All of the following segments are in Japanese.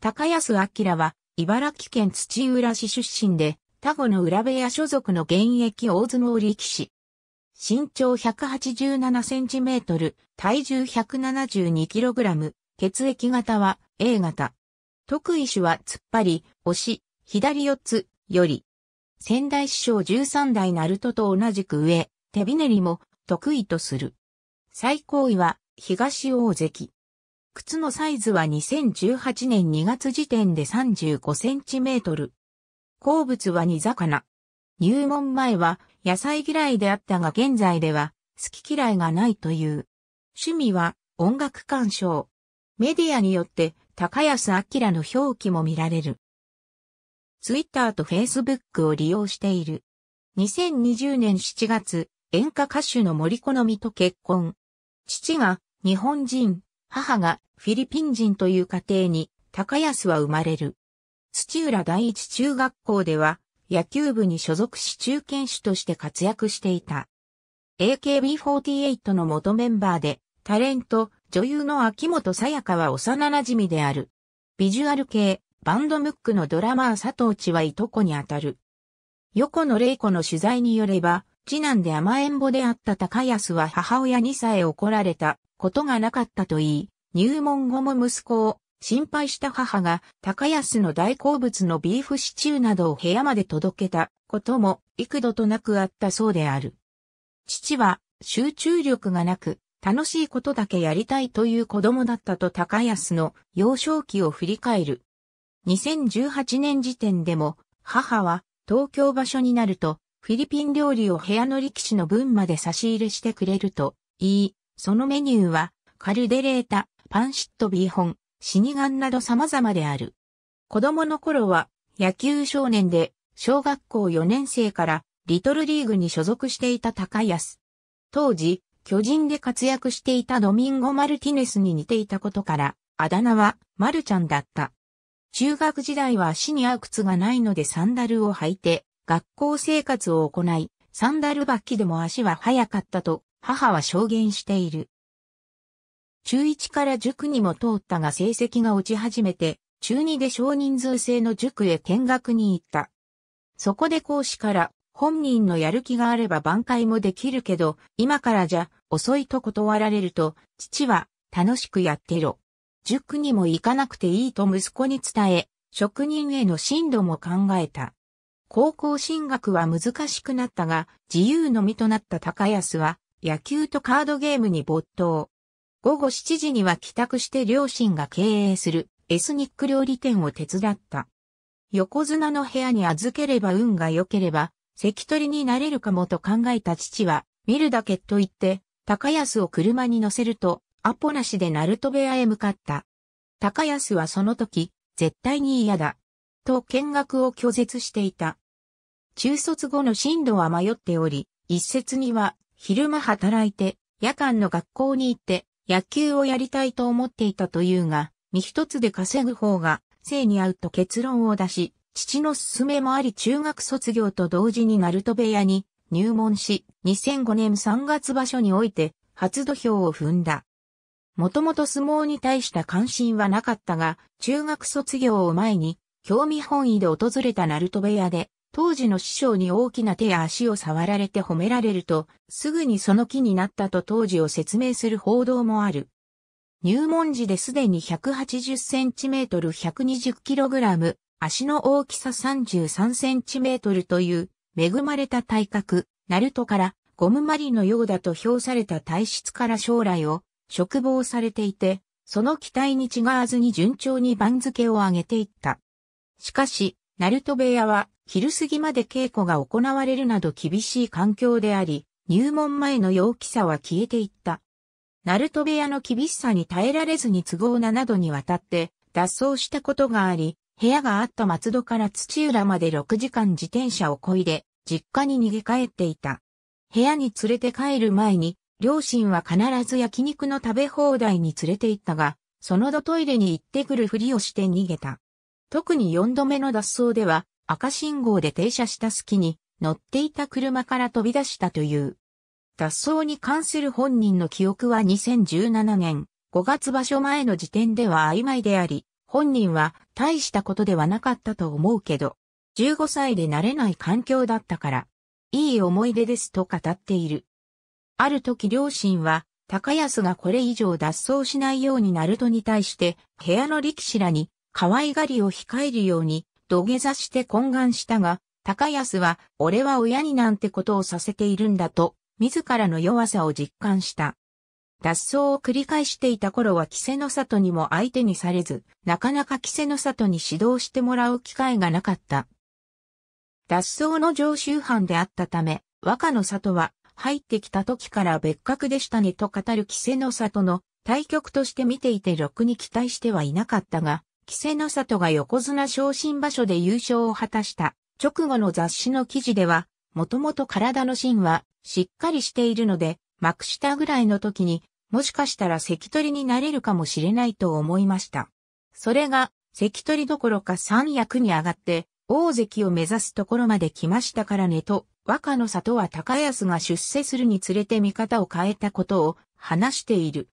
高安明は、茨城県土浦市出身で、田子の浦部屋所属の現役大相撲力士。身長187センチメートル、体重172キログラム、血液型は A 型。特異種は突っ張り、押し、左四つ、より。仙台師匠13代ナルトと同じく上、手びねりも得意とする。最高位は東大関。靴のサイズは2018年2月時点で35センチメートル。好物は煮魚。入門前は野菜嫌いであったが現在では好き嫌いがないという。趣味は音楽鑑賞。メディアによって高安明の表記も見られる。ツイッターとフェイスブックを利用している。2020年7月、演歌歌手の森好みと結婚。父が日本人、母がフィリピン人という家庭に、高安は生まれる。土浦第一中学校では、野球部に所属し中堅手として活躍していた。AKB48 の元メンバーで、タレント、女優の秋元さやかは幼馴染である。ビジュアル系、バンドムックのドラマー佐藤千はいとこにあたる。横野玲子の取材によれば、次男で甘えんぼであった高安は母親にさえ怒られたことがなかったといい、入門後も息子を心配した母が高安の大好物のビーフシチューなどを部屋まで届けたことも幾度となくあったそうである。父は集中力がなく楽しいことだけやりたいという子供だったと高安の幼少期を振り返る。2018年時点でも母は東京場所になるとフィリピン料理を部屋の力士の分まで差し入れしてくれると言い、そのメニューはカルデレータ、パンシットビーホン、死神など様々である。子供の頃は野球少年で小学校4年生からリトルリーグに所属していた高安。当時、巨人で活躍していたドミンゴ・マルティネスに似ていたことから、あだ名はマルちゃんだった。中学時代は足に合う靴がないのでサンダルを履いて、学校生活を行い、サンダル履きでも足は速かったと母は証言している。中1から塾にも通ったが成績が落ち始めて、中2で少人数制の塾へ見学に行った。そこで講師から本人のやる気があれば挽回もできるけど、今からじゃ遅いと断られると、父は楽しくやってろ。塾にも行かなくていいと息子に伝え、職人への進路も考えた。高校進学は難しくなったが、自由の身となった高安は、野球とカードゲームに没頭。午後7時には帰宅して両親が経営するエスニック料理店を手伝った。横綱の部屋に預ければ運が良ければ、関取になれるかもと考えた父は、見るだけと言って、高安を車に乗せると、アポなしで鳴門部屋へ向かった。高安はその時、絶対に嫌だ。と見学を拒絶していた。中卒後の進路は迷っており、一説には、昼間働いて、夜間の学校に行って、野球をやりたいと思っていたというが、身一つで稼ぐ方が、性に合うと結論を出し、父の勧めもあり中学卒業と同時に鳴門部屋に入門し、2005年3月場所において、初土俵を踏んだ。もともと相撲に対した関心はなかったが、中学卒業を前に、興味本位で訪れた鳴門部屋で、当時の師匠に大きな手や足を触られて褒められると、すぐにその気になったと当時を説明する報道もある。入門時ですでに 180cm、120kg、足の大きさ 33cm という恵まれた体格、ナルトからゴムマリのようだと評された体質から将来を嘱望されていて、その期待に違わずに順調に番付を上げていった。しかし、ナルト部屋は昼過ぎまで稽古が行われるなど厳しい環境であり、入門前の陽気さは消えていった。ナルト部屋の厳しさに耐えられずに都合7度にわたって脱走したことがあり、部屋があった松戸から土浦まで6時間自転車をこいで、実家に逃げ帰っていた。部屋に連れて帰る前に、両親は必ず焼肉の食べ放題に連れて行ったが、その後トイレに行ってくるふりをして逃げた。特に4度目の脱走では、赤信号で停車した隙に乗っていた車から飛び出したという。脱走に関する本人の記憶は2017年5月場所前の時点では曖昧であり、本人は大したことではなかったと思うけど、15歳で慣れない環境だったから、いい思い出ですと語っている。ある時両親は、高安がこれ以上脱走しないようになるとに対して、部屋の力士らに、可愛がりを控えるように土下座して懇願したが、高安は、俺は親になんてことをさせているんだと、自らの弱さを実感した。脱走を繰り返していた頃は稀勢の里にも相手にされず、なかなか稀勢の里に指導してもらう機会がなかった。脱走の常習犯であったため、若の里は入ってきた時から別格でしたねと語る稀勢の里の対局として見ていてろくに期待してはいなかったが、稀勢の里が横綱昇進場所で優勝を果たした直後の雑誌の記事では、もともと体の芯はしっかりしているので、幕下ぐらいの時に、もしかしたら関取になれるかもしれないと思いました。それが、関取どころか三役に上がって、大関を目指すところまで来ましたからねと、若の里は高安が出世するにつれて見方を変えたことを話している。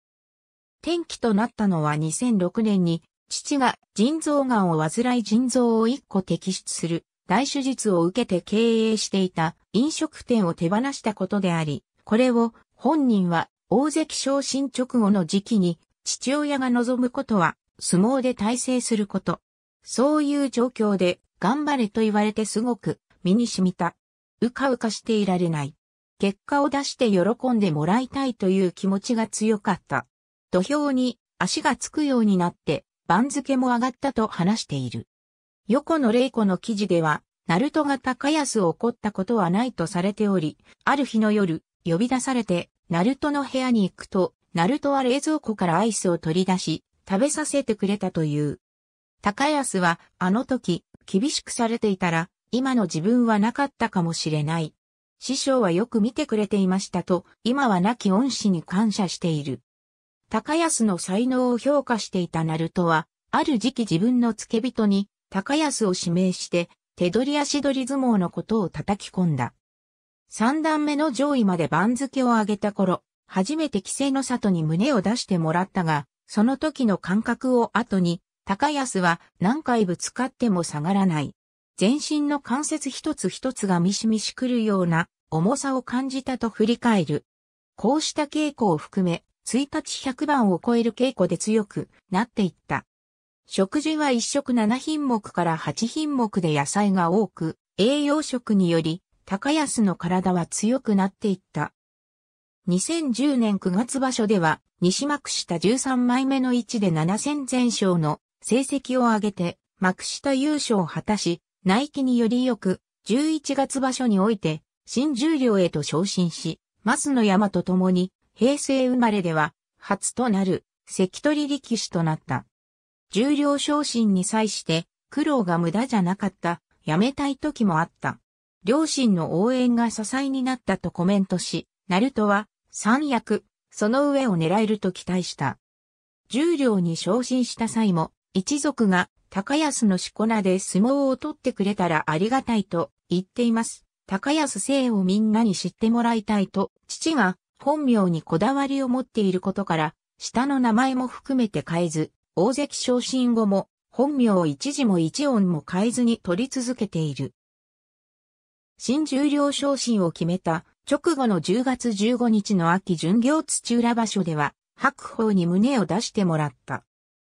転機となったのは2006年に父が腎臓癌を患い腎臓を1個摘出する大手術を受けて経営していた飲食店を手放したことであり、これを本人は大関昇進直後の時期に父親が望むことは相撲で体制すること。そういう状況で頑張れと言われてすごく身に染みた。うかうかしていられない。結果を出して喜んでもらいたいという気持ちが強かった。土俵に足がつくようになって番付も上がったと話している。横野玲子の記事では、ナルトが高安を怒ったことはないとされており、ある日の夜、呼び出されて、ナルトの部屋に行くと、ナルトは冷蔵庫からアイスを取り出し、食べさせてくれたという。高安は、あの時、厳しくされていたら、今の自分はなかったかもしれない。師匠はよく見てくれていましたと、今は亡き恩師に感謝している。高安の才能を評価していたナルトは、ある時期自分の付け人に高安を指名して、手取り足取り相撲のことを叩き込んだ。三段目の上位まで番付を上げた頃、初めて規制の里に胸を出してもらったが、その時の感覚を後に、高安は何回ぶつかっても下がらない。全身の関節一つ一つがミシミシくるような重さを感じたと振り返る。こうした稽古を含め、1日100番を超える稽古で強くなっていった。食事は1食7品目から8品目で野菜が多く、栄養食により、高安の体は強くなっていった。2010年9月場所では、西幕下13枚目の位置で7戦全勝の成績を上げて、幕下優勝を果たし、内気によりよく、11月場所において、新十両へと昇進し、松野山と共に、平成生まれでは、初となる、関取力士となった。重量昇進に際して、苦労が無駄じゃなかった、やめたい時もあった。両親の応援が支えになったとコメントし、ナルトは、三役、その上を狙えると期待した。重量に昇進した際も、一族が、高安のしこ名で相撲を取ってくれたらありがたいと言っています。高安姓をみんなに知ってもらいたいと、父が本名にこだわりを持っていることから、下の名前も含めて変えず、大関昇進後も、本名を一字も一音も変えずに取り続けている。新十両昇進を決めた直後の10月15日の秋巡業土浦場所では、白鵬に胸を出してもらった。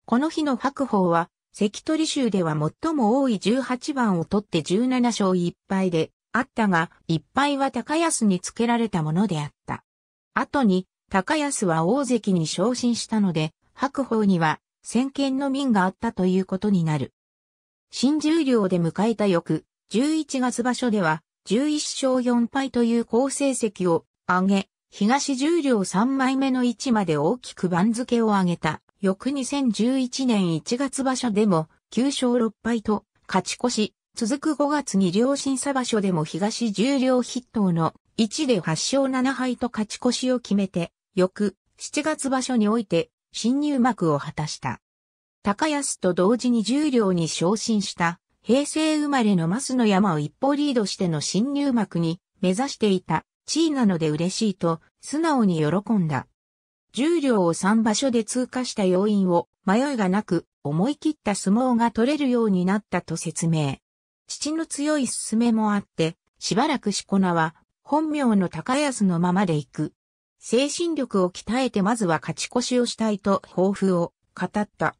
この日の白鵬は、関取州では最も多い18番を取って17勝1敗であったが、1敗は高安につけられたものであった。後に、高安は大関に昇進したので、白鵬には、先見の民があったということになる。新十両で迎えた翌、11月場所では、11勝4敗という好成績を上げ、東十両3枚目の位置まで大きく番付を上げた。翌2011年1月場所でも9勝6敗と勝ち越し、続く5月に両審査場所でも東十両筆頭の1で8勝7敗と勝ち越しを決めて、翌7月場所において新入幕を果たした。高安と同時に重両に昇進した平成生まれのマスの山を一歩リードしての新入幕に目指していた地位なので嬉しいと素直に喜んだ。十両を3場所で通過した要因を迷いがなく思い切った相撲が取れるようになったと説明。父の強い勧めもあって、しばらくしこ名は本名の高安のままで行く。精神力を鍛えてまずは勝ち越しをしたいと抱負を語った。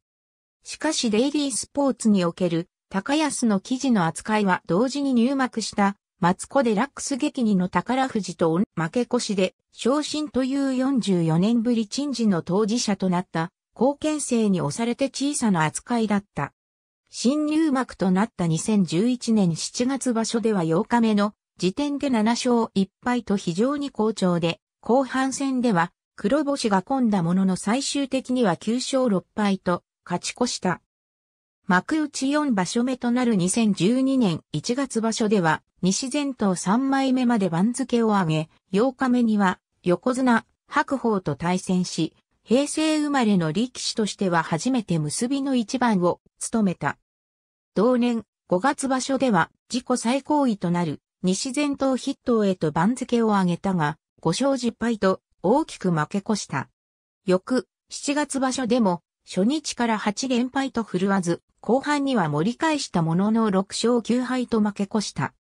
しかしデイリースポーツにおける高安の記事の扱いは同時に入幕した松子デラックス劇にの宝富士と負け越しで昇進という44年ぶり陳事の当事者となった後見生に押されて小さな扱いだった。新入幕となった2011年7月場所では8日目の時点で7勝1敗と非常に好調で、後半戦では黒星が込んだものの最終的には9勝6敗と勝ち越した。幕内4場所目となる2012年1月場所では、西前頭3枚目まで番付を上げ、8日目には横綱、白鵬と対戦し、平成生まれの力士としては初めて結びの一番を務めた。同年5月場所では自己最高位となる西前頭筆頭へと番付を上げたが、5勝10敗と大きく負け越した。翌、7月場所でも、初日から8連敗と振るわず、後半には盛り返したものの6勝9敗と負け越した。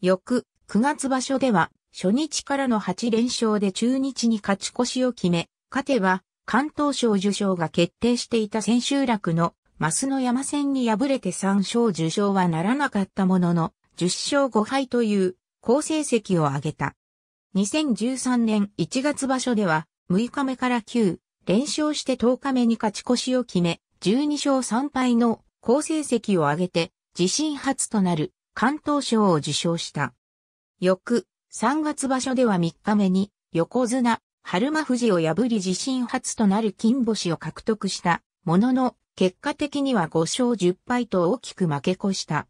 翌、9月場所では、初日からの8連勝で中日に勝ち越しを決め、勝てば、関東賞受賞が決定していた千秋楽の、マスの山戦に敗れて3勝受賞はならなかったものの、10勝5敗という好成績を挙げた。2013年1月場所では6日目から9連勝して10日目に勝ち越しを決め、12勝3敗の好成績を挙げて自身初となる関東賞を受賞した。翌3月場所では3日目に横綱春馬富士を破り自身初となる金星を獲得したものの結果的には5勝10敗と大きく負け越した。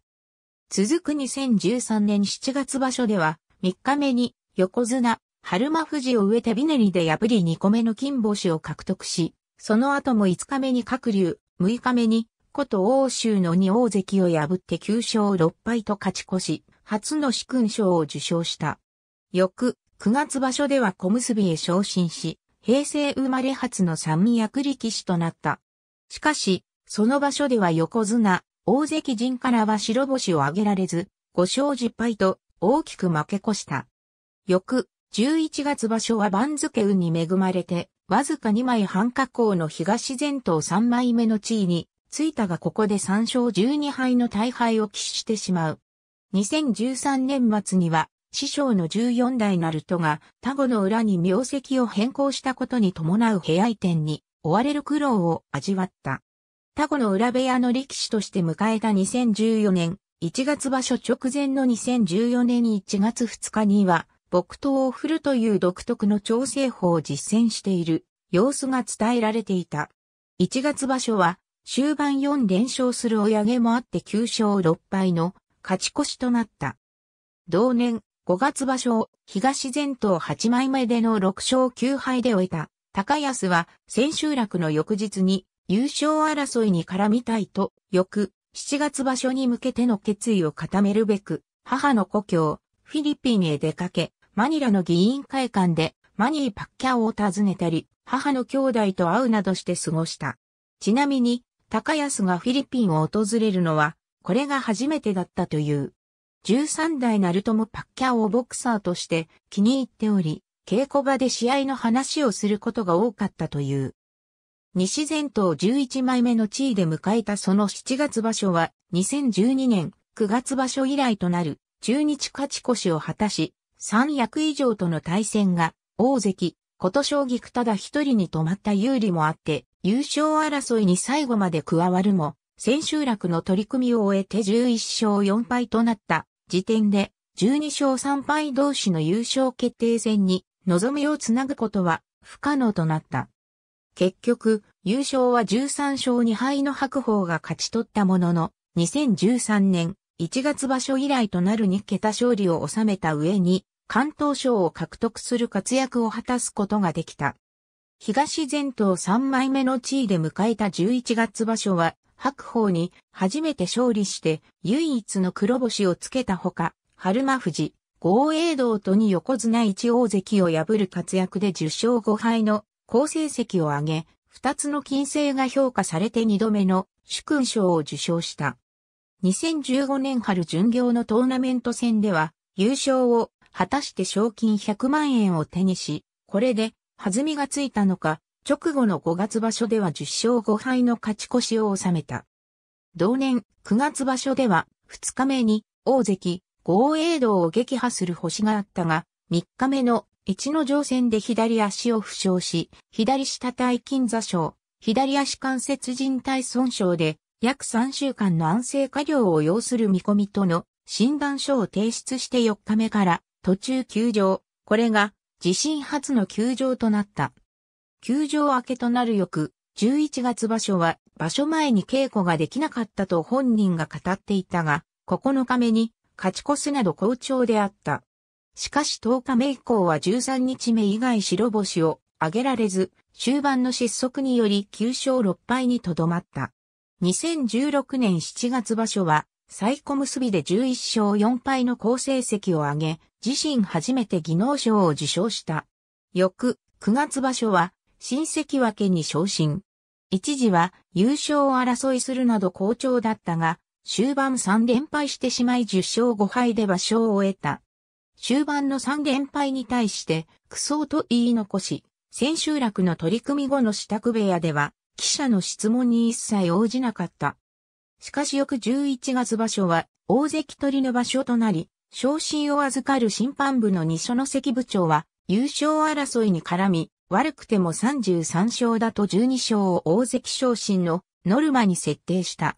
続く2013年7月場所では、3日目に横綱、春馬富士を植えてビネリで破り2個目の金星を獲得し、その後も5日目に各流、6日目に、こと欧州の2大関を破って9勝6敗と勝ち越し、初の四勲賞を受賞した。翌、9月場所では小結へ昇進し、平成生まれ初の三役力士となった。しかし、その場所では横綱、大関陣からは白星を挙げられず、5勝10敗と大きく負け越した。翌、11月場所は番付運に恵まれて、わずか2枚半加工の東前頭3枚目の地位に、ついたがここで3勝12敗の大敗を喫してしまう。2013年末には、師匠の14代ナルトが、タゴの裏に名跡を変更したことに伴う部屋移転に、追われる苦労を味わった。タコの裏部屋の力士として迎えた2014年、1月場所直前の2014年1月2日には、木刀を振るという独特の調整法を実践している様子が伝えられていた。1月場所は終盤4連勝する親毛もあって9勝6敗の勝ち越しとなった。同年5月場所を東前頭8枚目での6勝9敗で終えた高安は千秋楽の翌日に優勝争いに絡みたいと、翌7月場所に向けての決意を固めるべく、母の故郷、フィリピンへ出かけ、マニラの議員会館でマニー・パッキャオを訪ねたり、母の兄弟と会うなどして過ごした。ちなみに、高安がフィリピンを訪れるのは、これが初めてだったという。13代ナルトもパッキャオをボクサーとして気に入っており、稽古場で試合の話をすることが多かったという。西前頭11枚目の地位で迎えたその7月場所は、2012年9月場所以来となる、中日勝ち越しを果たし、3役以上との対戦が、大関、琴将く。ただ一人に止まった有利もあって、優勝争いに最後まで加わるも、千秋楽の取り組みを終えて11勝4敗となった時点で、12勝3敗同士の優勝決定戦に望みをつなぐことは不可能となった。結局、優勝は13勝2敗の白鵬が勝ち取ったものの、2013年1月場所以来となる2桁勝利を収めた上に、関東賞を獲得する活躍を果たすことができた。東前頭3枚目の地位で迎えた11月場所は、白鵬に初めて勝利して唯一の黒星をつけたほか、春馬富士、豪栄道とに横綱一大関を破る活躍で10勝5敗の好成績を挙げ、二つの金星が評価されて二度目の主勲賞を受賞した。2015年春巡業のトーナメント戦では、優勝を果たして賞金100万円を手にし、これで弾みがついたのか、直後の5月場所では10勝5敗の勝ち越しを収めた。同年9月場所では2日目に大関、豪栄道を撃破する星があったが、3日目の一の乗船で左足を負傷し、左下体筋座症、左足関節靭帯損傷で、約3週間の安静過業を要する見込みとの診断書を提出して4日目から途中休場。これが地震初の休場となった。休場明けとなる翌、11月場所は場所前に稽古ができなかったと本人が語っていたが、9日目に勝ち越すなど好調であった。しかし10日目以降は13日目以外白星を挙げられず、終盤の失速により9勝6敗にとどまった。2016年7月場所は、最小結びで11勝4敗の好成績を上げ、自身初めて技能賞を受賞した。翌、9月場所は、新関脇に昇進。一時は優勝を争いするなど好調だったが、終盤3連敗してしまい10勝5敗で場所を終えた。終盤の3連敗に対して苦想と言い残し、千秋楽の取り組み後の支度部屋では、記者の質問に一切応じなかった。しかし翌11月場所は、大関取りの場所となり、昇進を預かる審判部の二所の関部長は、優勝争いに絡み、悪くても33勝だと12勝を大関昇進のノルマに設定した。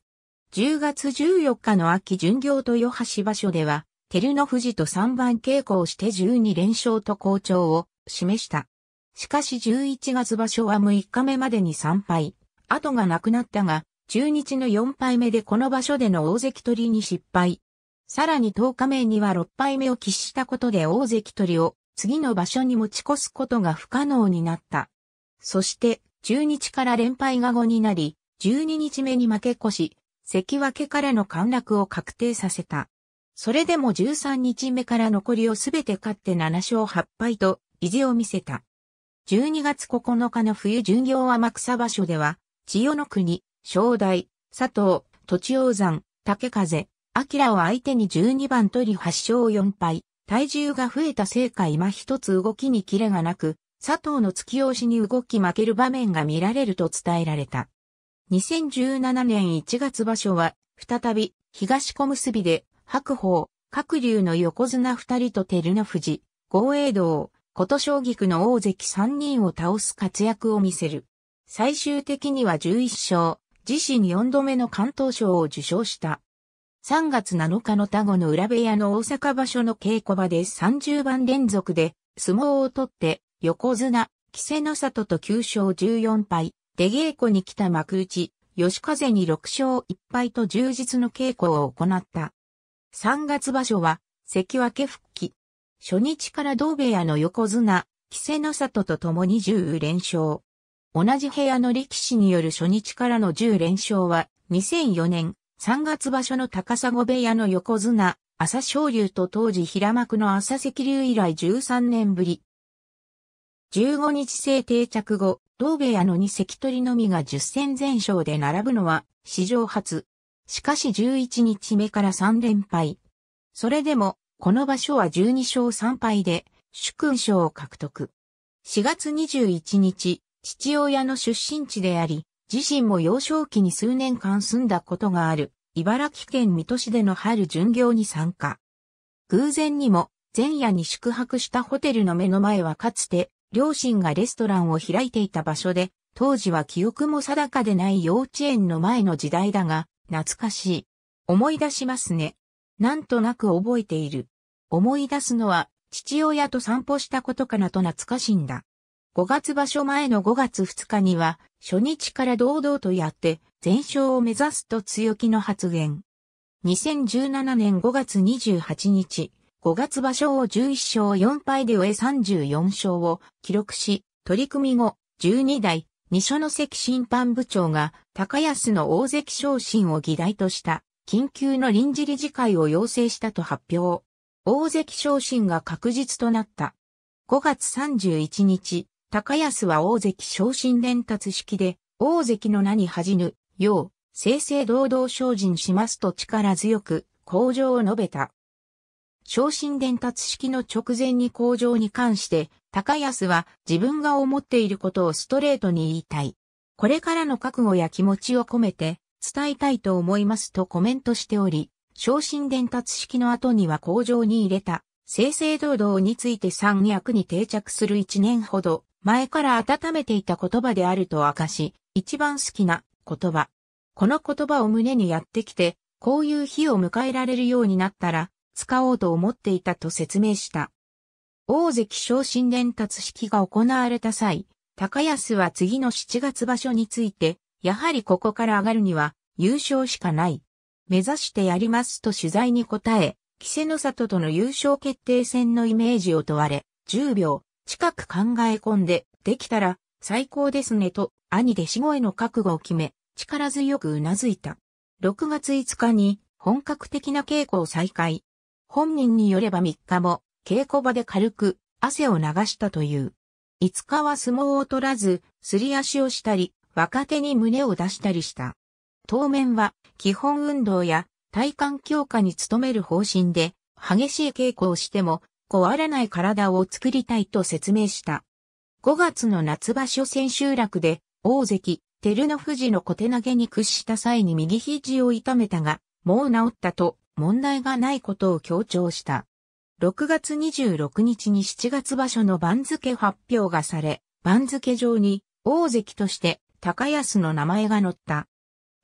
10月14日の秋巡業と豊橋場所では、照ノ富士と3番稽古をして12連勝と好調を示した。しかし11月場所は6日目までに3敗、後がなくなったが、中日の4敗目でこの場所での大関取りに失敗。さらに10日目には6敗目を喫したことで大関取りを次の場所に持ち越すことが不可能になった。そして中日から連敗が後になり、12日目に負け越し、関脇からの陥落を確定させた。それでも13日目から残りをすべて勝って7勝8敗と意地を見せた。12月9日の冬巡業天草場所では、千代の国、正代、佐藤、栃王山、竹風、明を相手に12番取り8勝4敗、体重が増えたせいか今一つ動きにキレがなく、佐藤の突き押しに動き負ける場面が見られると伝えられた。2017年1月場所は、再び、東小結で白鵬、各竜の横綱二人と照ノ富士、豪栄道、琴将菊区の大関三人を倒す活躍を見せる。最終的には11勝、自身4度目の関東賞を受賞した。3月7日の田後の裏部屋の大阪場所の稽古場で30番連続で相撲を取って横綱、稀勢の里と9勝14敗、出稽古に来た幕内、吉風に6勝1敗と充実の稽古を行った。3月場所は、関脇復帰。初日から同部屋の横綱、稀勢の里と共に10連勝。同じ部屋の力士による初日からの10連勝は、2004年、3月場所の高砂部屋の横綱、朝昇龍と当時平幕の朝赤龍以来13年ぶり。15日制定着後、同部屋の2関取のみが10戦全勝で並ぶのは、史上初。しかし11日目から3連敗。それでも、この場所は12勝3敗で、主君賞を獲得。4月21日、父親の出身地であり、自身も幼少期に数年間住んだことがある、茨城県水戸市での春巡業に参加。偶然にも、前夜に宿泊したホテルの目の前はかつて、両親がレストランを開いていた場所で、当時は記憶も定かでない幼稚園の前の時代だが、懐かしい。思い出しますね。なんとなく覚えている。思い出すのは、父親と散歩したことかなと懐かしいんだ。5月場所前の5月2日には、初日から堂々とやって、全勝を目指すと強気の発言。2017年5月28日、5月場所を11勝4敗で終え34勝を記録し、取り組み後、12代、二所の関審判部長が高安の大関昇進を議題とした緊急の臨時理事会を要請したと発表。大関昇進が確実となった。5月31日、高安は大関昇進伝達式で、大関の名に恥じぬ、よう、正々堂々精進しますと力強く、向上を述べた。昇進伝達式の直前に向上に関して、高安は自分が思っていることをストレートに言いたい。これからの覚悟や気持ちを込めて伝えたいと思いますとコメントしており、昇進伝達式の後には工場に入れた、正々堂々について三役に定着する一年ほど前から温めていた言葉であると明かし、一番好きな言葉。この言葉を胸にやってきて、こういう日を迎えられるようになったら、使おうと思っていたと説明した。大関昇進伝達式が行われた際、高安は次の7月場所について、やはりここから上がるには優勝しかない。目指してやりますと取材に答え、稀勢の里との優勝決定戦のイメージを問われ、10秒近く考え込んで、できたら最高ですねと兄弟子声の覚悟を決め、力強く頷いた。6月5日に本格的な稽古を再開。本人によれば3日も稽古場で軽く汗を流したという。5日は相撲を取らず、すり足をしたり、若手に胸を出したりした。当面は基本運動や体幹強化に努める方針で、激しい稽古をしても壊れない体を作りたいと説明した。5月の夏場所千秋楽で、大関、照ノ富士の小手投げに屈した際に右肘を痛めたが、もう治ったと問題がないことを強調した。6月26日に7月場所の番付発表がされ、番付上に大関として高安の名前が載った。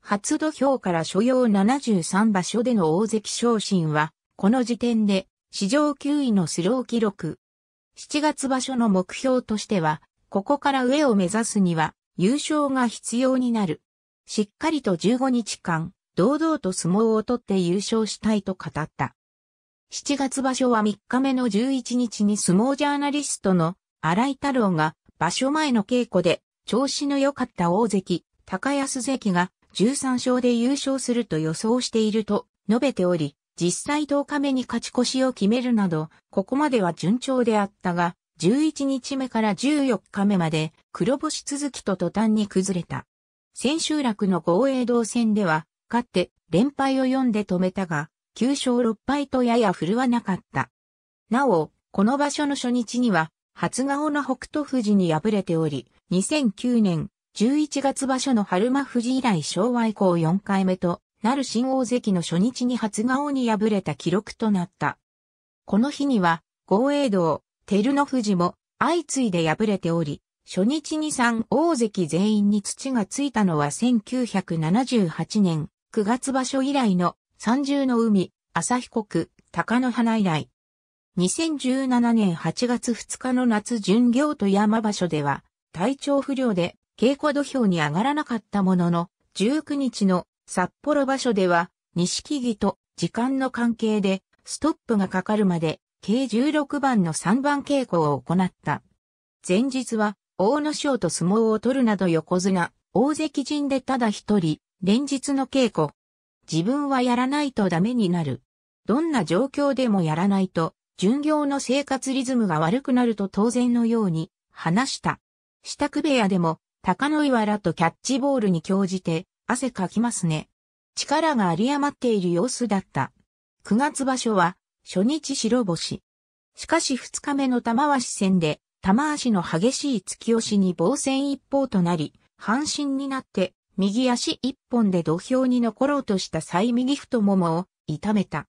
初土俵から所要73場所での大関昇進は、この時点で史上9位のスロー記録。7月場所の目標としては、ここから上を目指すには優勝が必要になる。しっかりと15日間、堂々と相撲を取って優勝したいと語った。7月場所は3日目の11日に相撲ジャーナリストの荒井太郎が場所前の稽古で調子の良かった大関、高安関が13勝で優勝すると予想していると述べており、実際10日目に勝ち越しを決めるなど、ここまでは順調であったが、11日目から14日目まで黒星続きと途端に崩れた。千秋楽の豪栄道戦では、勝って連敗を読んで止めたが、9勝6敗とやや振るわなかった。なお、この場所の初日には、初顔の北斗富士に敗れており、2009年11月場所の春間富士以来昭和以降4回目となる新大関の初日に初顔に敗れた記録となった。この日には、豪栄道、照ノ富士も相次いで敗れており、初日に3大関全員に土がついたのは1978年9月場所以来の三重の海、朝日国、高野花以来。2017年8月2日の夏巡業と山場所では、体調不良で稽古土俵に上がらなかったものの、19日の札幌場所では、錦木と時間の関係でストップがかかるまで、計16番の3番稽古を行った。前日は、大野賞と相撲を取るなど横綱、大関陣でただ一人、連日の稽古、自分はやらないとダメになる。どんな状況でもやらないと、巡業の生活リズムが悪くなると当然のように話した。支度部屋でも、高野岩らとキャッチボールに興じて、汗かきますね。力が有り余っている様子だった。9月場所は、初日白星。しかし2日目の玉鷲戦で、玉足の激しい突き押しに防戦一方となり、半身になって右足一本で土俵に残ろうとした際右太ももを痛めた。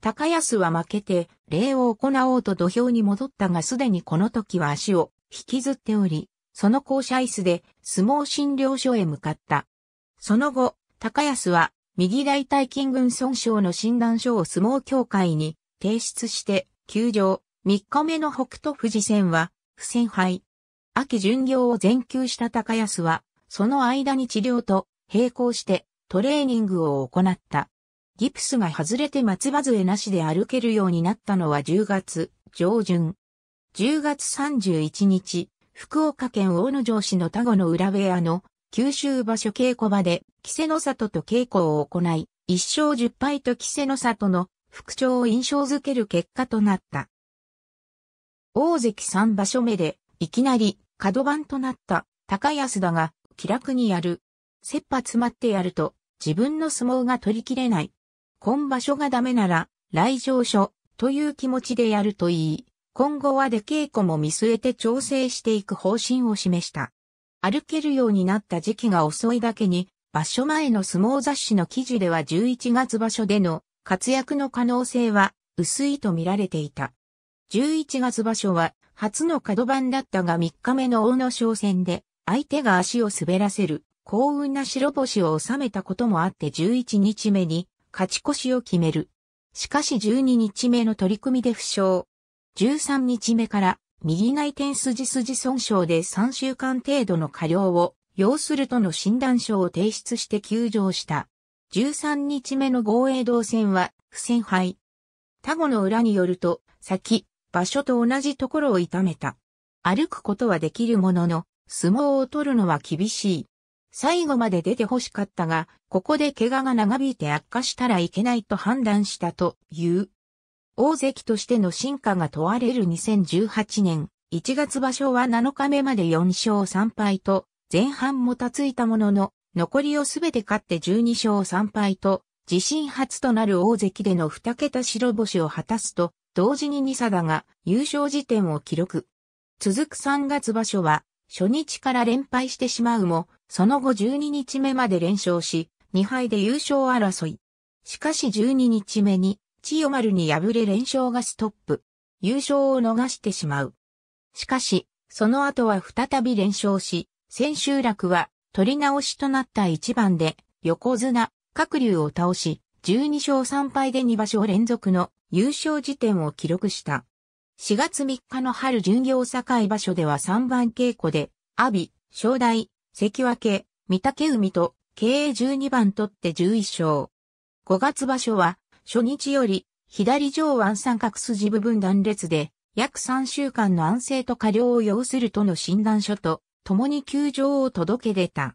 高安は負けて礼を行おうと土俵に戻ったがすでにこの時は足を引きずっており、その校舎椅子で相撲診療所へ向かった。その後、高安は右大腿筋群損傷の診断書を相撲協会に提出して休場3日目の北斗富士戦は不戦敗。秋巡業を全休した高安はその間に治療と並行してトレーニングを行った。ギプスが外れて松葉杖なしで歩けるようになったのは10月上旬。10月31日、福岡県大野城市の田子の裏部屋の九州場所稽古場で、稀勢の里と稽古を行い、一勝10敗と稀勢の里の復調を印象づける結果となった。大関3場所目で、いきなり角番となった高安だが、気楽にやる。切羽詰まってやると、自分の相撲が取りきれない。今場所がダメなら、来場所、という気持ちでやるといい。今後はで稽古も見据えて調整していく方針を示した。歩けるようになった時期が遅いだけに、場所前の相撲雑誌の記事では11月場所での活躍の可能性は薄いと見られていた。11月場所は初の角番だったが3日目の大野商戦で相手が足を滑らせる、幸運な白星を収めたこともあって11日目に勝ち越しを決める。しかし12日目の取り組みで負傷。13日目から右内転筋筋損傷で3週間程度の過量を要するとの診断書を提出して休場した。13日目の合栄道線は不戦敗。タゴの裏によると、先、場所と同じところを痛めた。歩くことはできるものの、相撲を取るのは厳しい。最後まで出て欲しかったが、ここで怪我が長引いて悪化したらいけないと判断したという。大関としての進化が問われる2018年1月場所は7日目まで4勝3敗と前半もたついたものの残りをすべて勝って12勝3敗と自身初となる大関での2桁白星を果たすと同時に2差だが優勝時点を記録。続く3月場所は初日から連敗してしまうも、その後12日目まで連勝し、2敗で優勝争い。しかし12日目に、千代丸に敗れ連勝がストップ。優勝を逃してしまう。しかし、その後は再び連勝し、千秋楽は取り直しとなった一番で、横綱、各竜を倒し、12勝3敗で2場所連続の優勝時点を記録した。4月3日の春巡業境場所では3番稽古で、阿炎、正代、関脇、御嶽海と、経営12番取って11勝。5月場所は、初日より、左上腕三角筋部分断裂で、約3週間の安静と過量を要するとの診断書と、共に休場を届け出た。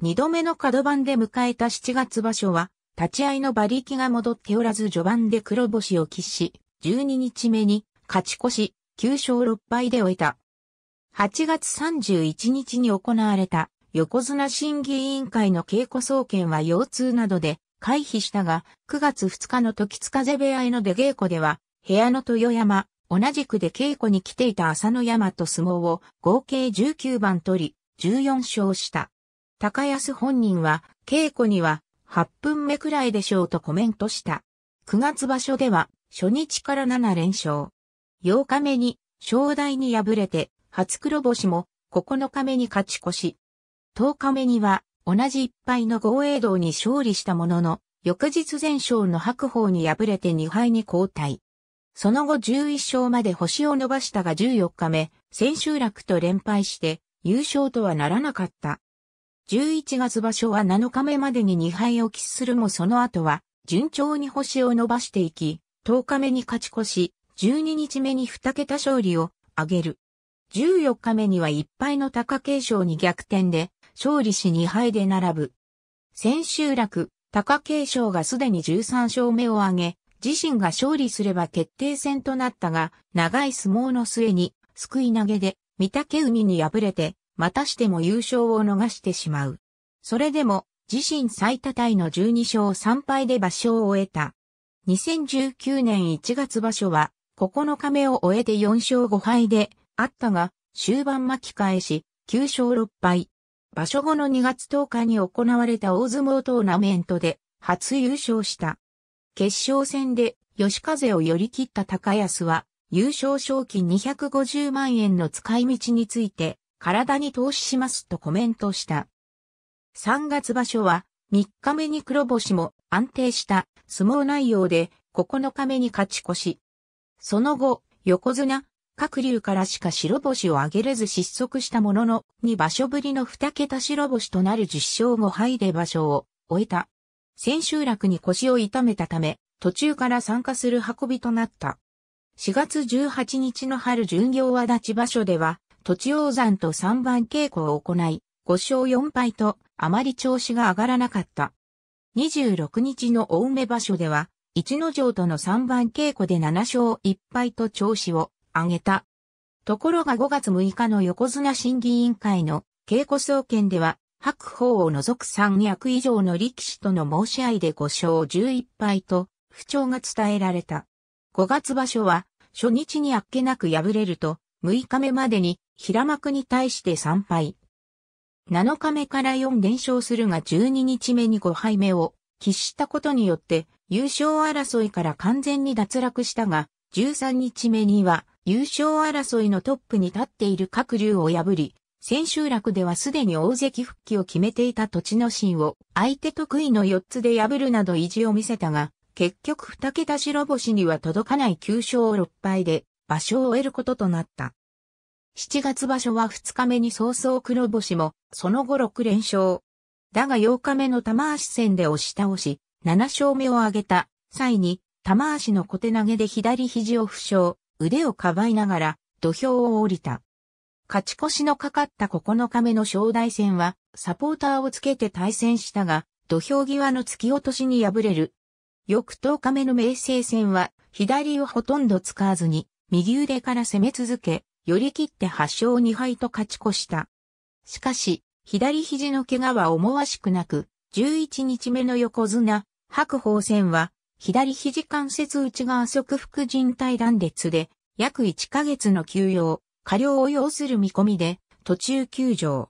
二度目の角番で迎えた7月場所は、立ち合いの馬力が戻っておらず序盤で黒星を喫し、12日目に勝ち越し、9勝6敗で終えた。8月31日に行われた横綱審議委員会の稽古総見は腰痛などで回避したが、9月2日の時津風部屋への出稽古では、部屋の豊山、同じくで稽古に来ていた浅野山と相撲を合計19番取り、14勝した。高安本人は、稽古には8分目くらいでしょうとコメントした。9月場所では、初日から7連勝。8日目に、正代に敗れて、初黒星も、9日目に勝ち越し。10日目には、同じ1敗の豪栄道に勝利したものの、翌日全勝の白鵬に敗れて2敗に交代。その後11勝まで星を伸ばしたが14日目、千秋楽と連敗して優勝とはならなかった。11月場所は7日目までに2敗を喫するもその後は順調に星を伸ばしていき、10日目に勝ち越し、12日目に2桁勝利を挙げる。14日目には1敗の貴景勝に逆転で、勝利し2敗で並ぶ。千秋楽、貴景勝がすでに13勝目を挙げ、自身が勝利すれば決定戦となったが、長い相撲の末に、救い投げで、御嶽海に敗れて、またしても優勝を逃してしまう。それでも、自身最多体の12勝3敗で場所を終えた。2019年1月場所は、9日目を終えて4勝5敗であったが、終盤巻き返し、9勝6敗。場所後の2月10日に行われた大相撲トーナメントで初優勝した。決勝戦で吉風を寄り切った高安は、優勝賞金250万円の使い道について、体に投資しますとコメントした。3月場所は、3日目に黒星も安定した相撲内容で9日目に勝ち越し、その後、横綱、各竜からしか白星を挙げれず失速したものの、2場所ぶりの2桁白星となる10勝5敗で場所を終えた。千秋楽に腰を痛めたため、途中から参加する運びとなった。4月18日の春巡業は立場所では、土地王山と3番稽古を行い、5勝4敗と、あまり調子が上がらなかった。26日の大梅場所では、一の城との3番稽古で7勝1敗と調子を上げた。ところが5月6日の横綱審議委員会の稽古総研では、白鵬を除く3役以上の力士との申し合いで5勝11敗と不調が伝えられた。5月場所は初日にあっけなく敗れると、6日目までに平幕に対して3敗。7日目から4連勝するが12日目に5敗目を喫したことによって優勝争いから完全に脱落したが、13日目には優勝争いのトップに立っている各竜を破り、千秋楽ではすでに大関復帰を決めていた土地の心を相手得意の4つで破るなど意地を見せたが、結局2桁白星には届かない9勝6敗で場所を得ることとなった。7月場所は2日目に早々黒星も、その後6連勝。だが8日目の玉足戦で押し倒し、7勝目を挙げた際に、玉足の小手投げで左肘を負傷、腕をかばいながら土俵を降りた。勝ち越しのかかった9日目の正代戦は、サポーターをつけて対戦したが、土俵際の突き落としに敗れる。翌10日目の明生戦は、左をほとんど使わずに、右腕から攻め続け、寄り切って8勝2敗と勝ち越した。しかし、左肘の怪我は思わしくなく、11日目の横綱、白鵬戦は、左肘関節内側側副人帯断裂で、約1ヶ月の休養、過料を要する見込みで、途中休場。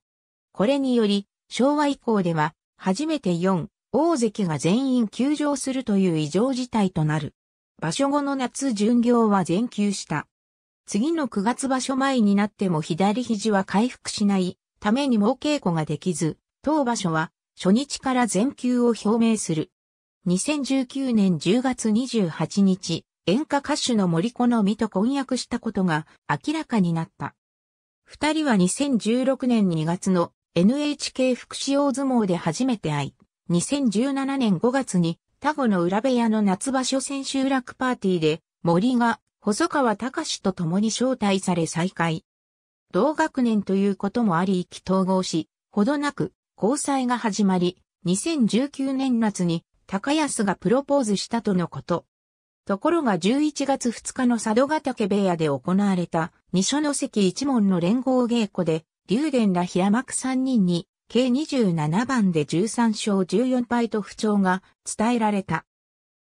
これにより、昭和以降では、初めて4、大関が全員休場するという異常事態となる。場所後の夏巡業は全休した。次の9月場所前になっても左肘は回復しないためにも稽古ができず、当場所は初日から全休を表明する。2019年10月28日、演歌歌手の森子のみと婚約したことが明らかになった。二人は2016年2月の NHK 福祉大相撲で初めて会い、2017年5月にタゴの裏部屋の夏場所選手楽パーティーで森が細川隆と共に招待され再会。同学年ということもあり意気統合し、ほどなく交際が始まり、2019年夏に高安がプロポーズしたとのこと。ところが11月2日の佐渡ヶ岳部屋で行われた二所の関一門の連合稽古で、竜電ら平幕3人に、計27番で13勝14敗と不調が伝えられた。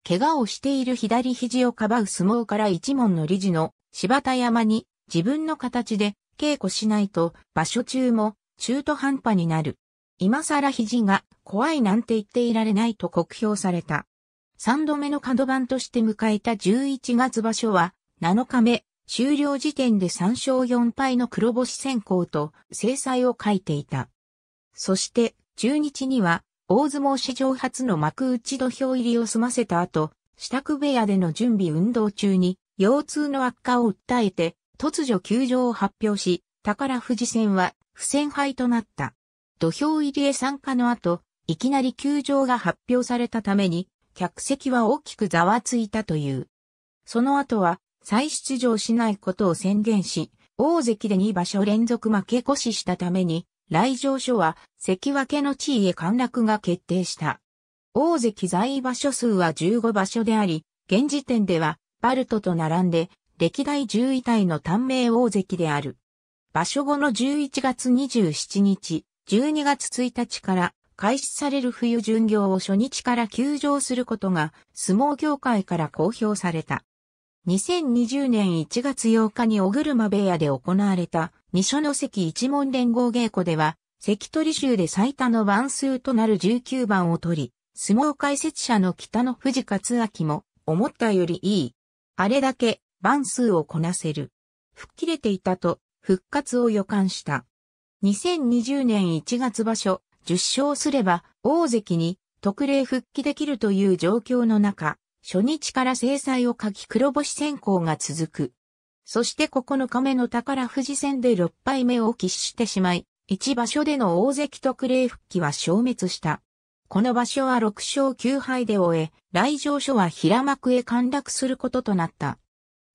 怪我をしている左肘をかばう相撲から一門の理事の柴田山に自分の形で稽古しないと場所中も中途半端になる。今更肘が怖いなんて言っていられないと酷評された。三度目の角番として迎えた11月場所は7日目、終了時点で3勝4敗の黒星先行と制裁を書いていた。そして中日には大相撲史上初の幕内土俵入りを済ませた後、支度部屋での準備運動中に腰痛の悪化を訴えて突如休場を発表し、宝富士戦は不戦敗となった。土俵入りへ参加の後、いきなり休場が発表されたために、客席は大きくざわついたという。その後は、再出場しないことを宣言し、大関で2場所連続負け越ししたために、来場所は関脇の地位へ陥落が決定した。大関在場所数は15場所であり、現時点では、バルトと並んで、歴代10位体の短命大関である。場所後の11月27日、12月1日から開始される冬巡業を初日から休場することが相撲協会から公表された。2020年1月8日に小車部屋で行われた二所の関一門連合稽古では、関取衆で最多の番数となる19番を取り、相撲解説者の北野藤勝明も思ったよりいい。あれだけ番数をこなせる。吹っ切れていたと復活を予感した。2020年1月場所、10勝すれば、大関に特例復帰できるという状況の中、初日から制裁を書き黒星先行が続く。そして9日目の宝富士戦で6敗目を喫してしまい、1場所での大関特例復帰は消滅した。この場所は6勝9敗で終え、来場所は平幕へ陥落することとなった。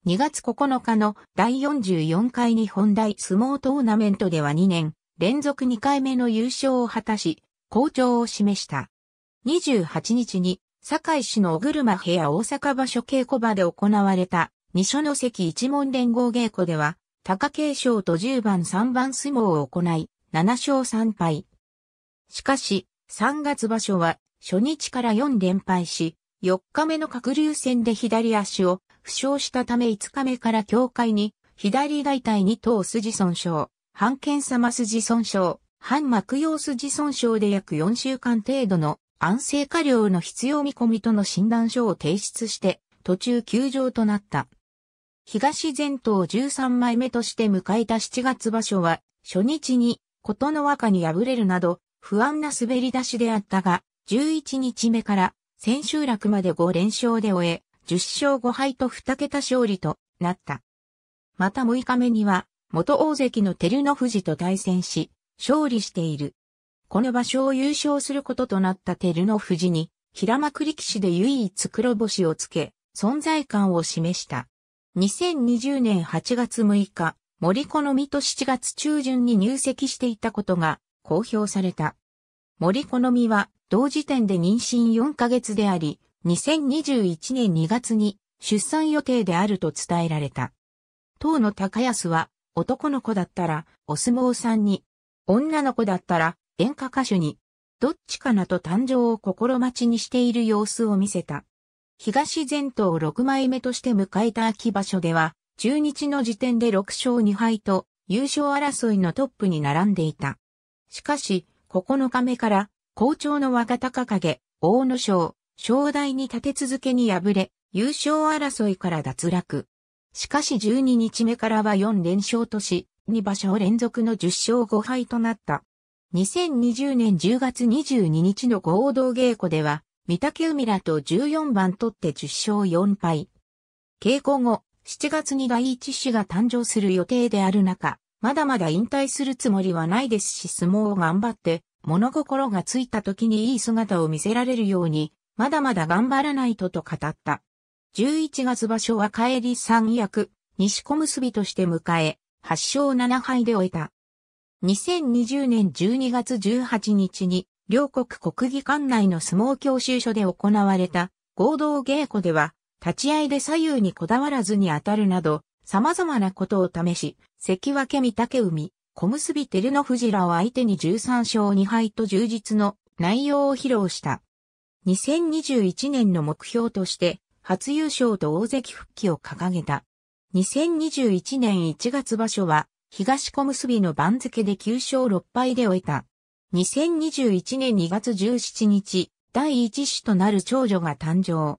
2月9日の第44回日本大相撲トーナメントでは2年連続2回目の優勝を果たし、好調を示した。28日に、堺市の小車部屋大阪場所稽古場で行われた、二所の関一門連合稽古では、貴景勝と10番3番相撲を行い、7勝3敗。しかし、3月場所は、初日から4連敗し、4日目の隔流戦で左足を負傷したため5日目から境界に左大腿に頭筋損傷。半腱様筋損傷、半膜様筋損傷で約4週間程度の安静化量の必要見込みとの診断書を提出して、途中休場となった。東前頭13枚目として迎えた7月場所は、初日に、ことの若に敗れるなど、不安な滑り出しであったが、11日目から、千秋楽まで5連勝で終え、10勝5敗と2桁勝利となった。また6日目には、元大関の照ノ富士と対戦し、勝利している。この場所を優勝することとなった照ノ富士に、平幕力士で唯一黒星をつけ、存在感を示した。2020年8月6日、森好みと7月中旬に入籍していたことが公表された。森好みは同時点で妊娠4ヶ月であり、2021年2月に出産予定であると伝えられた。当の高安は男の子だったら、お相撲さんに、女の子だったら、演歌歌手に、どっちかなと誕生を心待ちにしている様子を見せた。東前頭6枚目として迎えた秋場所では、中日の時点で6勝2敗と、優勝争いのトップに並んでいた。しかし、9日目から、好調の若隆景、大野賞、正代に立て続けに敗れ、優勝争いから脱落。しかし12日目からは4連勝とし、2場所連続の10勝5敗となった。2020年10月22日の合同稽古では、三嶽海らと14番取って10勝4敗。稽古後、7月に第一子が誕生する予定である中、まだまだ引退するつもりはないですし相撲を頑張って、物心がついた時にいい姿を見せられるように、まだまだ頑張らないとと語った。11月場所は帰り三役、西小結として迎え、8勝7敗で終えた。2020年12月18日に、両国国技館内の相撲教習所で行われた合同稽古では、立ち合いで左右にこだわらずに当たるなど、様々なことを試し、関脇三竹海、小結照ノ富士らを相手に13勝2敗と充実の内容を披露した。2021年の目標として、初優勝と大関復帰を掲げた。2021年1月場所は、東小結の番付で9勝6敗で終えた。2021年2月17日、第一子となる長女が誕生。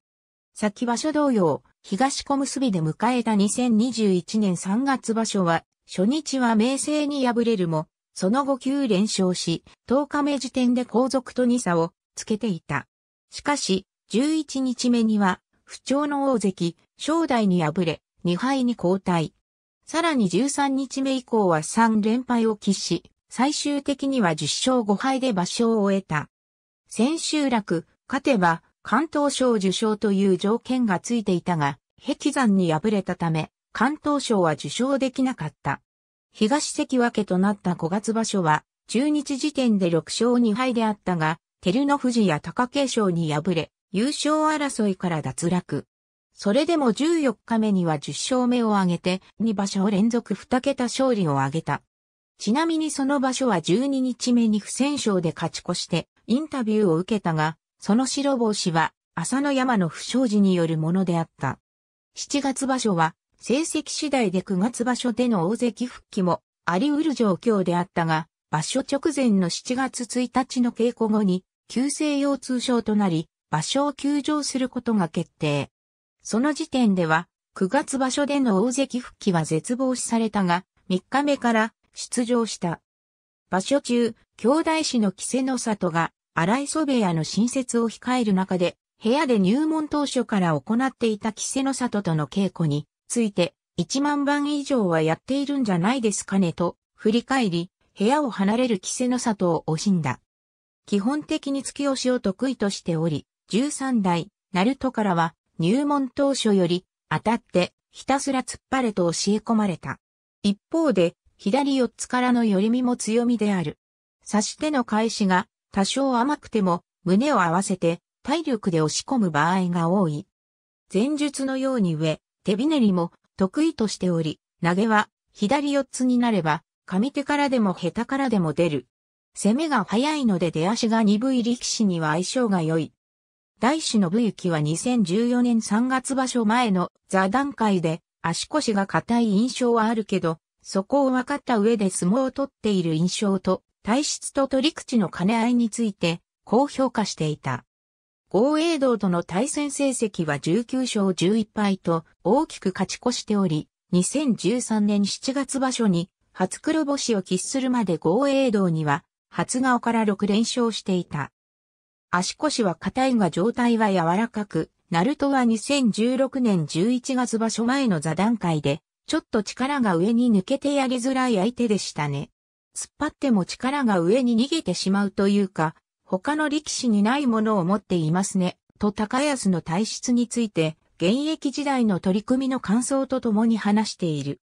先場所同様、東小結で迎えた2021年3月場所は、初日は明生に敗れるも、その後9連勝し、10日目時点で後続と2差をつけていた。しかし、11日目には不調の大関、正代に敗れ、2敗に交代。さらに13日目以降は3連敗を喫し、最終的には10勝5敗で場所を終えた。千秋楽、勝てば関東賞受賞という条件がついていたが、壁山に敗れたため、関東賞は受賞できなかった。東関脇となった5月場所は、中日時点で6勝2敗であったが、照ノ富士や貴景勝に敗れ、優勝争いから脱落。それでも14日目には10勝目を挙げて、2場所連続2桁勝利を挙げた。ちなみにその場所は12日目に不戦勝で勝ち越して、インタビューを受けたが、その白帽子は、朝の山の不祥事によるものであった。7月場所は、成績次第で9月場所での大関復帰も、あり得る状況であったが、場所直前の7月1日の稽古後に、急性腰痛症となり、場所を休場することが決定。その時点では、9月場所での大関復帰は絶望視されたが、3日目から出場した。場所中、兄弟子の木瀬の里が、荒磯部屋の新設を控える中で、部屋で入門当初から行っていた木瀬の里との稽古について、1万番以上はやっているんじゃないですかねと、振り返り、部屋を離れる木瀬の里を惜しんだ。基本的に突き押しを得意としており、13代、ナルトからは、入門当初より、当たって、ひたすら突っ張れと教え込まれた。一方で、左四つからの寄り身も強みである。刺し手の返しが、多少甘くても、胸を合わせて、体力で押し込む場合が多い。前述のように上、手びねりも得意としており、投げは左四つになれば、上手からでも下手からでも出る。攻めが早いので出足が鈍い力士には相性が良い。大志信之は2014年3月場所前の座談会で足腰が硬い印象はあるけど、そこを分かった上で相撲を取っている印象と体質と取り口の兼ね合いについて、こう評価していた。豪栄道との対戦成績は19勝11敗と大きく勝ち越しており、2013年7月場所に初黒星を喫するまで豪栄道には、初顔から6連勝していた。足腰は硬いが状態は柔らかく、ナルトは2016年11月場所前の座談会で、ちょっと力が上に抜けてやりづらい相手でしたね。突っ張っても力が上に逃げてしまうというか、他の力士にないものを持っていますね、と高安の体質について、現役時代の取り組みの感想とともに話している。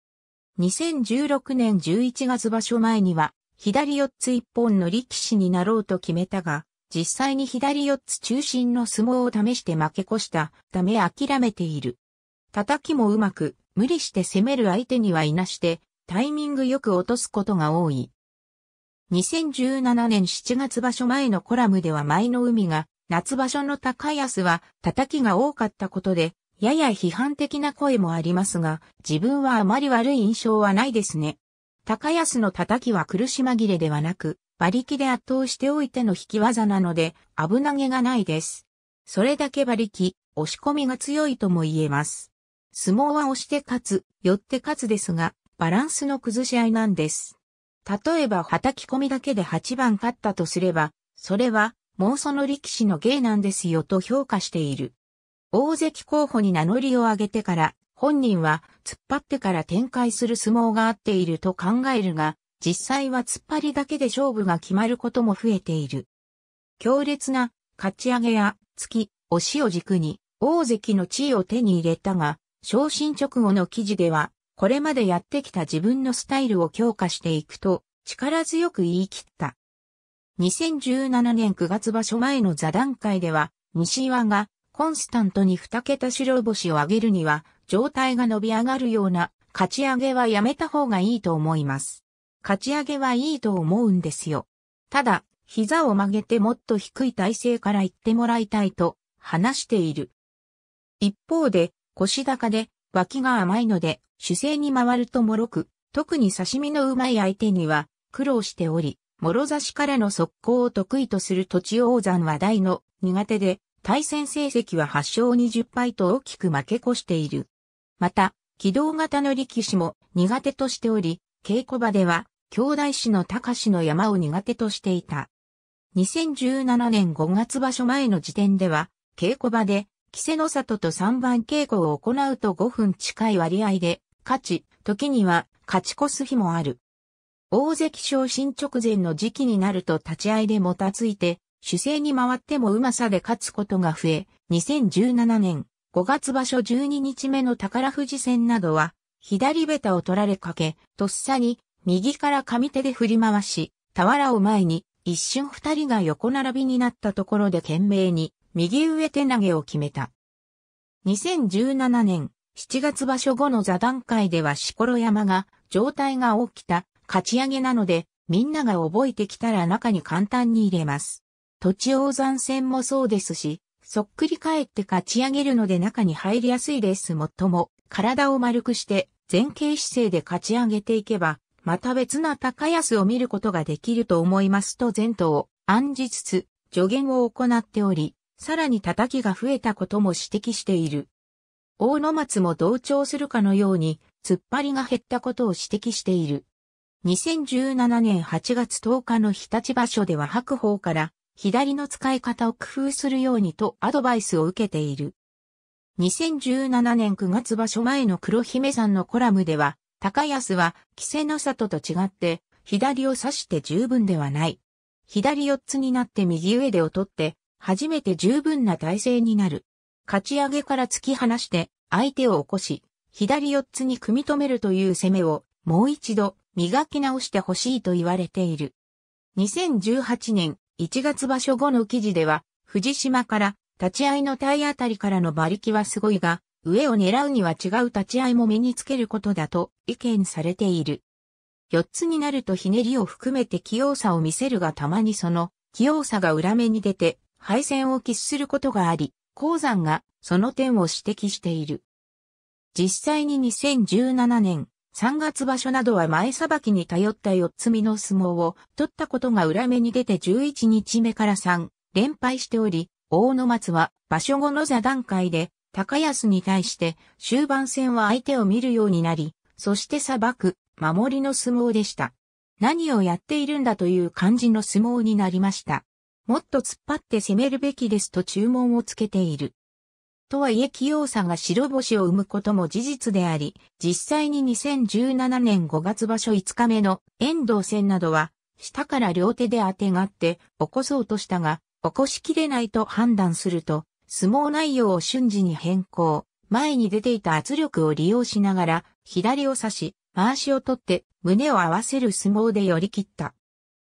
2016年11月場所前には、左四つ一本の力士になろうと決めたが、実際に左四つ中心の相撲を試して負け越したため諦めている。叩きもうまく、無理して攻める相手にはいなして、タイミングよく落とすことが多い。2017年7月場所前のコラムでは前の海が、夏場所の高安は叩きが多かったことで、やや批判的な声もありますが、自分はあまり悪い印象はないですね。高安の叩きは苦し紛れではなく、馬力で圧倒しておいての引き技なので、危なげがないです。それだけ馬力、押し込みが強いとも言えます。相撲は押して勝つ、寄って勝つですが、バランスの崩し合いなんです。例えば、叩き込みだけで8番勝ったとすれば、それは、妄想の力士の芸なんですよと評価している。大関候補に名乗りを上げてから、本人は突っ張ってから展開する相撲が合っていると考えるが、実際は突っ張りだけで勝負が決まることも増えている。強烈な、勝ち上げや、月、押しを軸に、大関の地位を手に入れたが、昇進直後の記事では、これまでやってきた自分のスタイルを強化していくと、力強く言い切った。2017年9月場所前の座談会では、西岩がコンスタントに2桁白星を上げるには、状態が伸び上がるような勝ち上げはやめた方がいいと思います。勝ち上げはいいと思うんですよ。ただ、膝を曲げてもっと低い体勢から行ってもらいたいと話している。一方で、腰高で脇が甘いので、主勢に回ると脆く、特に刺身のうまい相手には苦労しており、諸差しからの速攻を得意とする土地王山は大の苦手で、対戦成績は8勝20敗と大きく負け越している。また、軌道型の力士も苦手としており、稽古場では兄弟子の高志の山を苦手としていた。2017年5月場所前の時点では、稽古場で、稀勢の里と3番稽古を行うと5分近い割合で、勝ち、時には勝ち越す日もある。大関昇進直前の時期になると立ち合いでもたついて、主勢に回ってもうまさで勝つことが増え、2017年5月場所12日目の宝富士戦などは、左ベタを取られかけ、とっさに右から上手で振り回し、俵を前に、一瞬二人が横並びになったところで懸命に、右上手投げを決めた。2017年7月場所後の座談会ではしころ山が、状態が起きた、勝ち上げなので、みんなが覚えてきたら中に簡単に入れます。土地王山戦もそうですし、そっくり返って勝ち上げるので中に入りやすいです。もっとも、体を丸くして、前傾姿勢で勝ち上げていけば、また別な高安を見ることができると思いますと前途を暗示つつ助言を行っており、さらに叩きが増えたことも指摘している。大野松も同調するかのように、突っ張りが減ったことを指摘している。2017年8月10日の日立場所では白鵬から、左の使い方を工夫するようにとアドバイスを受けている。2017年9月場所前の黒姫さんのコラムでは、高安は、稀勢の里と違って、左を刺して十分ではない。左四つになって右上でを取って、初めて十分な体勢になる。勝ち上げから突き放して、相手を起こし、左四つに組み止めるという攻めを、もう一度、磨き直してほしいと言われている。2018年1月場所後の記事では、藤島から、立ち合いの体当たりからの馬力はすごいが、上を狙うには違う立ち合いも身につけることだと意見されている。四つになるとひねりを含めて器用さを見せるがたまにその器用さが裏目に出て敗戦を喫することがあり、鉱山がその点を指摘している。実際に2017年3月場所などは前さばきに頼った四つ身の相撲を取ったことが裏目に出て11日目から3連敗しており、大野松は場所後の座談会で高安に対して終盤戦は相手を見るようになり、そして裁く、守りの相撲でした。何をやっているんだという感じの相撲になりました。もっと突っ張って攻めるべきですと注文をつけている。とはいえ器用さが白星を生むことも事実であり、実際に2017年5月場所5日目の遠藤戦などは、下から両手で当てがって起こそうとしたが、起こしきれないと判断すると、相撲内容を瞬時に変更、前に出ていた圧力を利用しながら、左を差し、回しを取って胸を合わせる相撲で寄り切った。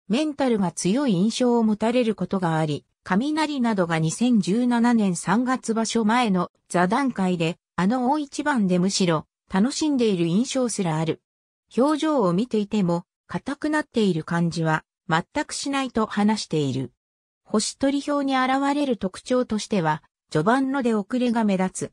メンタルが強い印象を持たれることがあり、雷などが2017年3月場所前の座談会で、あの大一番でむしろ楽しんでいる印象すらある。表情を見ていても、硬くなっている感じは全くしないと話している。星取り表に現れる特徴としては、序盤ので遅れが目立つ。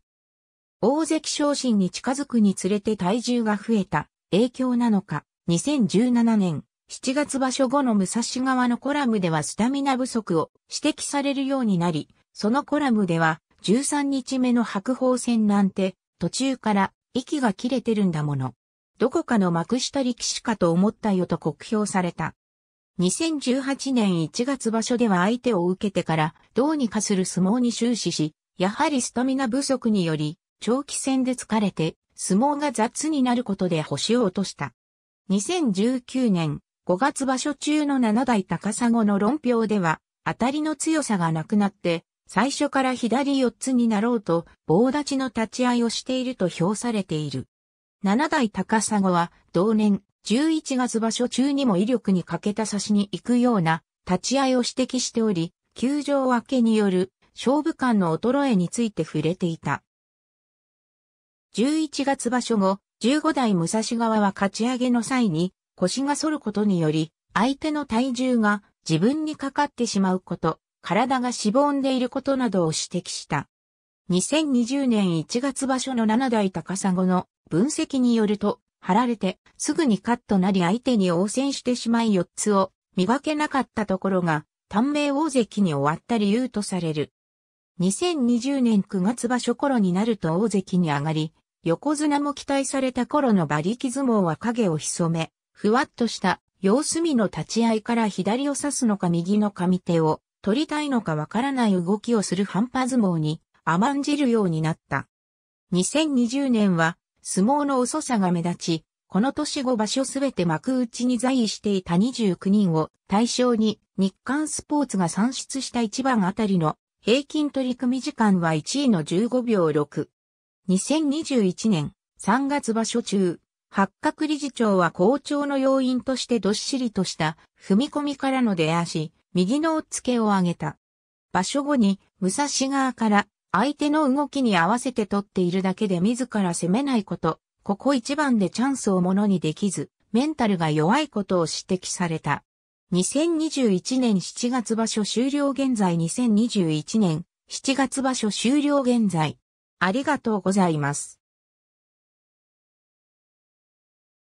大関昇進に近づくにつれて体重が増えた影響なのか、2017年7月場所後の武蔵川のコラムではスタミナ不足を指摘されるようになり、そのコラムでは13日目の白鵬戦なんて途中から息が切れてるんだもの。どこかの幕下力士かと思ったよと酷評された。2018年1月場所では相手を受けてからどうにかする相撲に終始し、やはりスタミナ不足により、長期戦で疲れて、相撲が雑になることで星を落とした。2019年5月場所中の7代高砂の論評では、当たりの強さがなくなって、最初から左四つになろうと、棒立ちの立ち合いをしていると評されている。七代高砂は、同年、11月場所中にも威力に欠けた差しに行くような立ち合いを指摘しており、休場明けによる勝負感の衰えについて触れていた。11月場所後、15代武蔵側は勝ち上げの際に腰が反ることにより、相手の体重が自分にかかってしまうこと、体がしぼんでいることなどを指摘した。2020年1月場所の7代高砂の分析によると、張られて、すぐにカットなり相手に応戦してしまい四つを磨けなかったところが、短命大関に終わった理由とされる。2020年9月場所頃になると大関に上がり、横綱も期待された頃の馬力相撲は影を潜め、ふわっとした様子見の立ち合いから左を刺すのか右の上手を取りたいのかわからない動きをする半端相撲に甘んじるようになった。2020年は相撲の遅さが目立ち、この年5場所すべて幕内に在位していた29人を対象に日刊スポーツが算出した1番あたりの平均取り組み時間は1位の15秒6。2021年3月場所中、八角理事長は校長の要因としてどっしりとした踏み込みからの出足、右の押っつけを上げた。場所後に武蔵川から相手の動きに合わせて取っているだけで自ら攻めないこと、ここ一番でチャンスをものにできず、メンタルが弱いことを指摘された。2021年7月場所終了現在2021年7月場所終了現在。ありがとうございます。